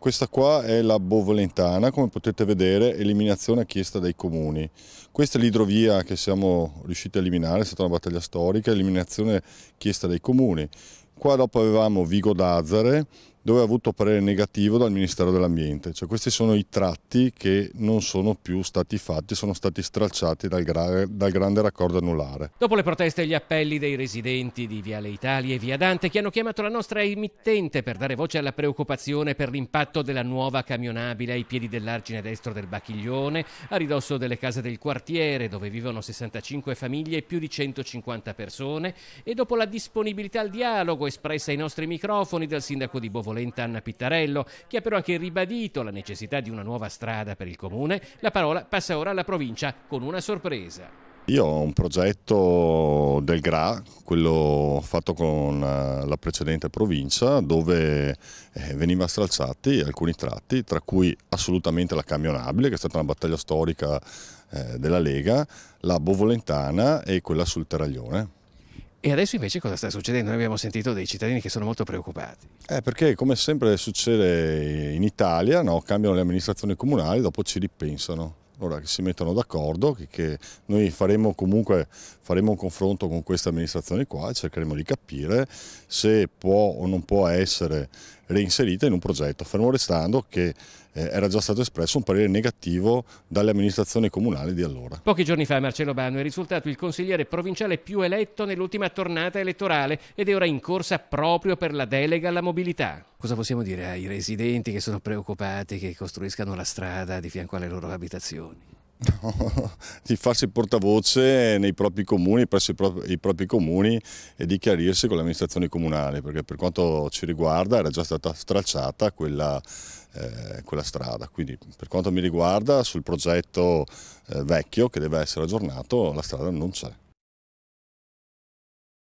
Questa qua è la Bovolentana, come potete vedere, eliminazione chiesta dai comuni. Questa è l'idrovia che siamo riusciti a eliminare, è stata una battaglia storica, eliminazione chiesta dai comuni. Qua dopo avevamo Vigo d'Azzare, dove ha avuto parere negativo dal Ministero dell'Ambiente. Cioè, questi sono i tratti che non sono più stati fatti, sono stati stralciati dal, gra dal, grande raccordo anulare. Dopo le proteste e gli appelli dei residenti di Viale Italia e Via Dante che hanno chiamato la nostra emittente per dare voce alla preoccupazione per l'impatto della nuova camionabile ai piedi dell'argine destro del Bacchiglione, a ridosso delle case del quartiere dove vivono 65 famiglie e più di 150 persone e dopo la disponibilità al dialogo espressa ai nostri microfoni dal sindaco di Bovo benevolenta Anna Pittarello, che ha però anche ribadito la necessità di una nuova strada per il comune, la parola passa ora alla provincia con una sorpresa. Io ho un progetto del GRA, quello fatto con eh, la precedente provincia, dove eh, veniva stralciati alcuni tratti, tra cui assolutamente la camionabile, che è stata una battaglia storica eh, della Lega, la Bovolentana e quella sul Terraglione. E adesso invece cosa sta succedendo? Noi abbiamo sentito dei cittadini che sono molto preoccupati. Eh, perché come sempre succede in Italia, no? cambiano le amministrazioni comunali, dopo ci ripensano. Allora che si mettono d'accordo, che, che, noi faremo comunque faremo un confronto con questa amministrazione qua, cercheremo di capire se può o non può essere reinserita in un progetto, fermo restando che eh, era già stato espresso un parere negativo dalle amministrazioni comunali di allora. Pochi giorni fa Marcello Bano è risultato il consigliere provinciale più eletto nell'ultima tornata elettorale ed è ora in corsa proprio per la delega alla mobilità. Cosa possiamo dire ai residenti che sono preoccupati che costruiscano la strada di fianco alle loro abitazioni? di farsi portavoce nei propri comuni, presso i propri, i propri comuni e di chiarirsi con le amministrazioni comunali, perché per quanto ci riguarda era già stata stracciata quella, eh, quella strada. Quindi per quanto mi riguarda sul progetto eh, vecchio che deve essere aggiornato la strada non c'è.